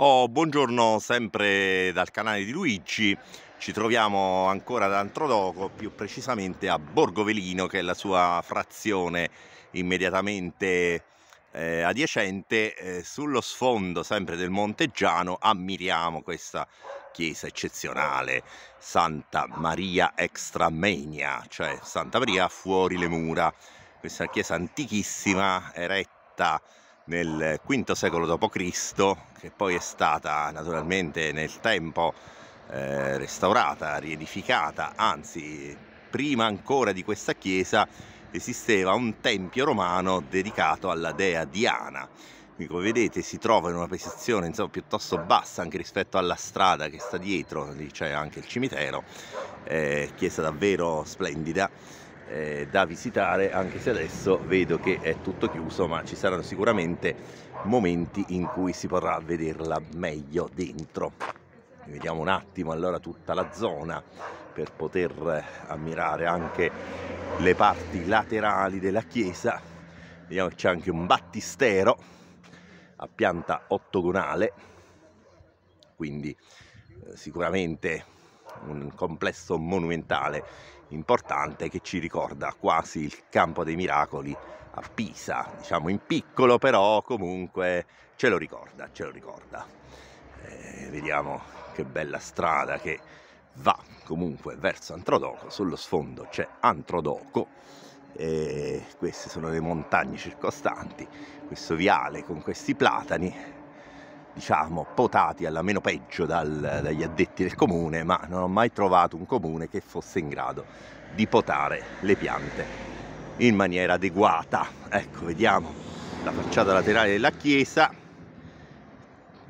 Oh, buongiorno sempre dal canale di Luigi, ci troviamo ancora ad Antrodoco, più precisamente a Borgovelino che è la sua frazione immediatamente eh, adiacente, eh, sullo sfondo sempre del Monte Giano ammiriamo questa chiesa eccezionale, Santa Maria Extramenia, cioè Santa Maria fuori le mura, questa chiesa antichissima eretta nel V secolo d.C., che poi è stata naturalmente nel tempo eh, restaurata, riedificata, anzi prima ancora di questa chiesa esisteva un tempio romano dedicato alla dea Diana. Quindi, come vedete si trova in una posizione insomma, piuttosto bassa anche rispetto alla strada che sta dietro, lì c'è anche il cimitero, eh, chiesa davvero splendida eh, da visitare anche se adesso vedo che è tutto chiuso ma ci saranno sicuramente momenti in cui si potrà vederla meglio dentro vediamo un attimo allora tutta la zona per poter ammirare anche le parti laterali della chiesa vediamo c'è anche un battistero a pianta ottagonale quindi eh, sicuramente un complesso monumentale importante che ci ricorda quasi il Campo dei Miracoli a Pisa, diciamo in piccolo però comunque ce lo ricorda, ce lo ricorda. Eh, vediamo che bella strada che va comunque verso Antrodoco, sullo sfondo c'è Antrodoco e queste sono le montagne circostanti, questo viale con questi platani diciamo, potati alla meno peggio dal, dagli addetti del comune, ma non ho mai trovato un comune che fosse in grado di potare le piante in maniera adeguata. Ecco, vediamo la facciata laterale della chiesa,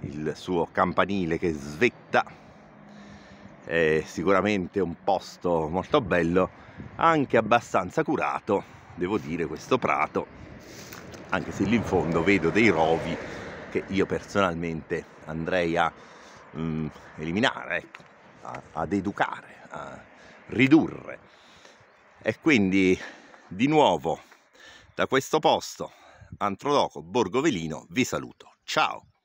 il suo campanile che svetta, è sicuramente un posto molto bello, anche abbastanza curato, devo dire, questo prato, anche se lì in fondo vedo dei rovi che io personalmente andrei a um, eliminare, ecco, a, ad educare, a ridurre. E quindi di nuovo da questo posto, Antrodoco Velino, vi saluto. Ciao!